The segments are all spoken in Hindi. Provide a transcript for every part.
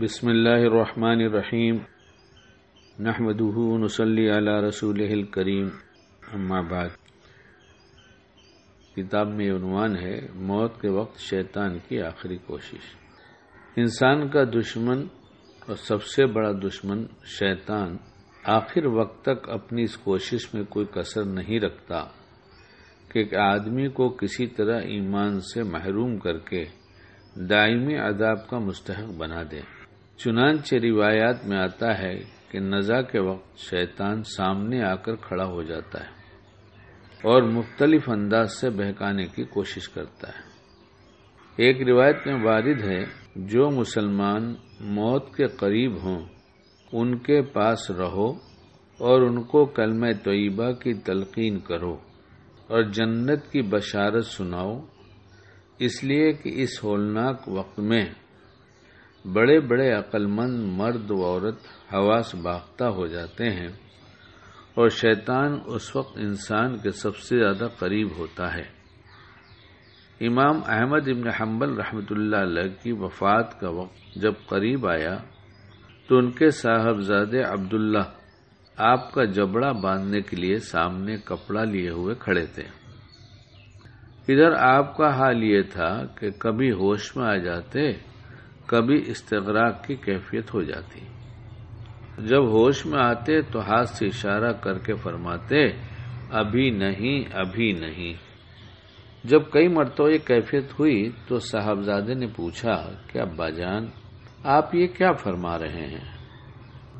बिसमीम नहमदूनसली रसूल करीम अम्माबाद किताब में उनवान है मौत के वक्त शैतान की आखिरी कोशिश इंसान का दुश्मन और सबसे बड़ा दुश्मन शैतान आखिर वक्त तक अपनी इस कोशिश में कोई कसर नहीं रखता कि एक आदमी को किसी तरह ईमान से महरूम करके दायमी आदाब का मुस्तहक बना दे चुनानचे रिवायात में आता है कि नज़ा के वक्त शैतान सामने आकर खड़ा हो जाता है और मुख्तलिफ अंदाज से बहकाने की कोशिश करता है एक रिवायत में वारिद है जो मुसलमान मौत के करीब हों उनके पास रहो और उनको कलम तयबा की तलकीन करो और जन्नत की बशारत सुनाओ इसलिए कि इस होलनाक वक्त में बड़े बड़े अक्लमंद मर्द व औरत हवास बाख्ता हो जाते हैं और शैतान उस वक्त इंसान के सबसे ज़्यादा करीब होता है इमाम अहमद इबन हम्बल रहमतुल्लाह अलैह की वफ़ात का वक्त जब करीब आया तो उनके साहबजादे अब्दुल्ला आपका जबड़ा बांधने के लिए सामने कपड़ा लिए हुए खड़े थे इधर आपका हाल ये था कि कभी होश में आ जाते कभी इस्तराक की कैफियत हो जाती जब होश में आते तो हाथ से इशारा करके फरमाते अभी नहीं अभी नहीं जब कई मरतों ये कैफियत हुई तो साहबजादे ने पूछा कि अब्बा जान आप ये क्या फरमा रहे हैं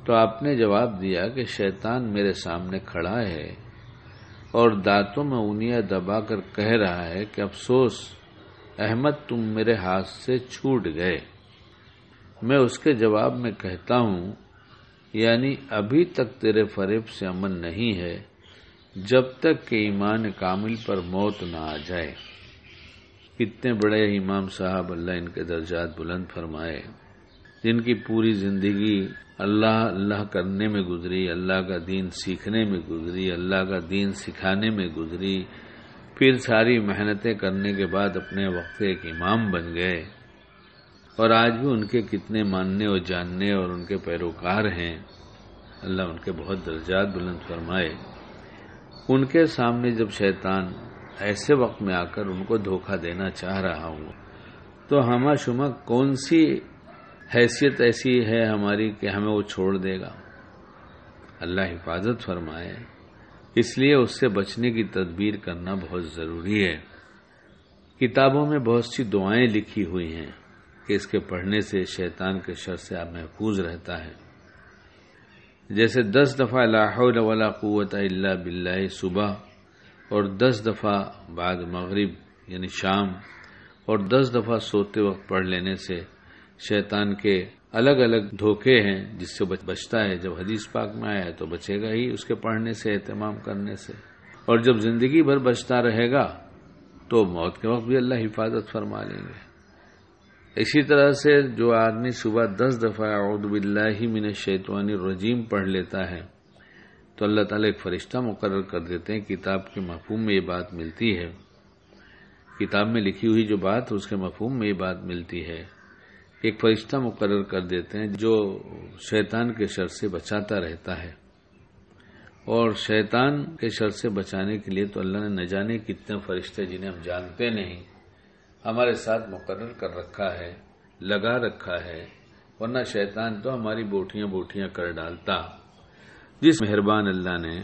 तो आपने जवाब दिया कि शैतान मेरे सामने खड़ा है और दांतों में ऊनिया दबाकर कह रहा है कि अफसोस अहमद तुम मेरे हाथ से छूट गए मैं उसके जवाब में कहता हूं यानी अभी तक तेरे फरेब से अमन नहीं है जब तक के ईमान कामिल पर मौत ना आ जाए कितने बड़े इमाम साहब अल्लाह इनके दर्जात बुलंद फरमाए जिनकी पूरी जिंदगी अल्लाह अल्लाह करने में गुजरी अल्लाह का दीन सीखने में गुजरी अल्लाह का दीन सिखाने में गुजरी फिर सारी मेहनतें करने के बाद अपने वक्त एक इमाम बन गए और आज भी उनके कितने मानने और जानने और उनके पैरोकार हैं अल्लाह उनके बहुत दर्जात बुलंद फरमाए उनके सामने जब शैतान ऐसे वक्त में आकर उनको धोखा देना चाह रहा हूँ तो हमा शुमा कौन सी हैसियत ऐसी है हमारी कि हमें वो छोड़ देगा अल्लाह हिफाजत फरमाए इसलिए उससे बचने की तदबीर करना बहुत ज़रूरी है किताबों में बहुत सी दुआएं लिखी हुई हैं कि इसके पढ़ने से शैतान के शर से आप महफूज रहता है जैसे दस दफ़ा लाहौल वला क़वत अल्ला बिल्ला सुबह और दस दफ़ा बाद मगरिब यानी शाम और दस दफ़ा सोते वक्त पढ़ लेने से शैतान के अलग अलग धोखे हैं जिससे बचता है जब हदीस पाक में आया है तो बचेगा ही उसके पढ़ने से अहतमाम करने से और जब जिंदगी भर बचता रहेगा तो मौत के वक्त भी अल्लाह हिफाजत फरमा लेंगे इसी तरह से जो आदमी सुबह दस दफ़ा शैतवानी रजीम पढ़ लेता है तो अल्लाह ताला एक फ़रिश्ता मुकर कर देते हैं किताब के मफहम में ये बात मिलती है किताब में लिखी हुई जो बात उसके मफहम में ये बात मिलती है एक फरिश्ता मुकर कर देते हैं जो शैतान के शर से बचाता रहता है और शैतान के शर से बचाने के लिए तो अल्लाह ने न जाने कितने फरिश्ते जिन्हें हम जानते नहीं हमारे साथ मुकर्र कर रखा है लगा रखा है वरना शैतान तो हमारी बोटियां बोटियां कर डालता जिस मेहरबान अल्लाह ने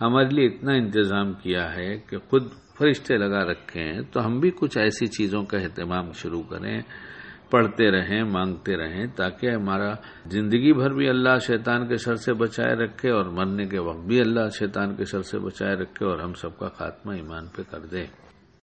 हमारे लिए इतना इंतजाम किया है कि खुद फरिश्ते लगा रखे हैं तो हम भी कुछ ऐसी चीजों का अहतमाम शुरू करें पढ़ते रहें मांगते रहें ताकि हमारा जिंदगी भर भी अल्लाह शैतान के सर से बचाए रखे और मरने के वक्त भी अल्लाह शैतान के सर से बचाए रखे और हम सबका खात्मा ईमान पे कर दें